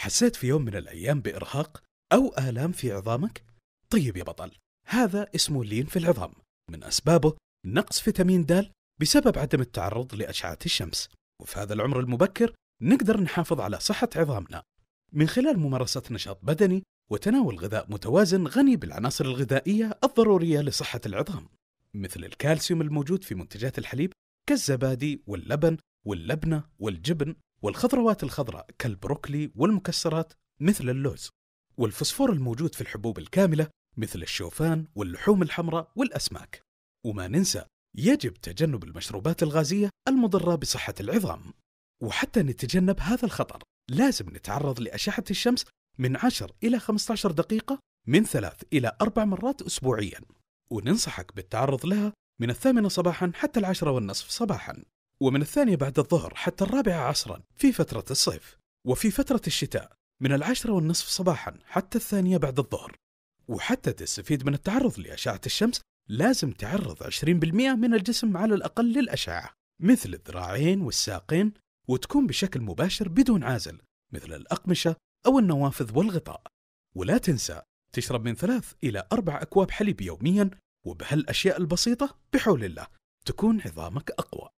حسيت في يوم من الأيام بإرهاق أو آلام في عظامك؟ طيب يا بطل هذا اسمه لين في العظام من أسبابه نقص فيتامين د بسبب عدم التعرض لأشعة الشمس وفي هذا العمر المبكر نقدر نحافظ على صحة عظامنا من خلال ممارسة نشاط بدني وتناول غذاء متوازن غني بالعناصر الغذائية الضرورية لصحة العظام مثل الكالسيوم الموجود في منتجات الحليب كالزبادي واللبن واللبنة والجبن والخضروات الخضراء كالبروكلي والمكسرات مثل اللوز والفسفور الموجود في الحبوب الكاملة مثل الشوفان واللحوم الحمراء والأسماك وما ننسى يجب تجنب المشروبات الغازية المضرة بصحة العظام وحتى نتجنب هذا الخطر لازم نتعرض لأشعة الشمس من 10 إلى 15 دقيقة من ثلاث إلى أربع مرات أسبوعياً وننصحك بالتعرض لها من الثامنة صباحاً حتى العشرة والنصف صباحاً ومن الثانية بعد الظهر حتى الرابعة عصرا في فترة الصيف وفي فترة الشتاء من العاشرة والنصف صباحا حتى الثانية بعد الظهر وحتى تستفيد من التعرض لأشعة الشمس لازم تعرض 20% من الجسم على الأقل للأشعة مثل الذراعين والساقين وتكون بشكل مباشر بدون عازل مثل الأقمشة أو النوافذ والغطاء ولا تنسى تشرب من ثلاث إلى أربع أكواب حليب يوميا وبهالأشياء البسيطة بحول الله تكون عظامك أقوى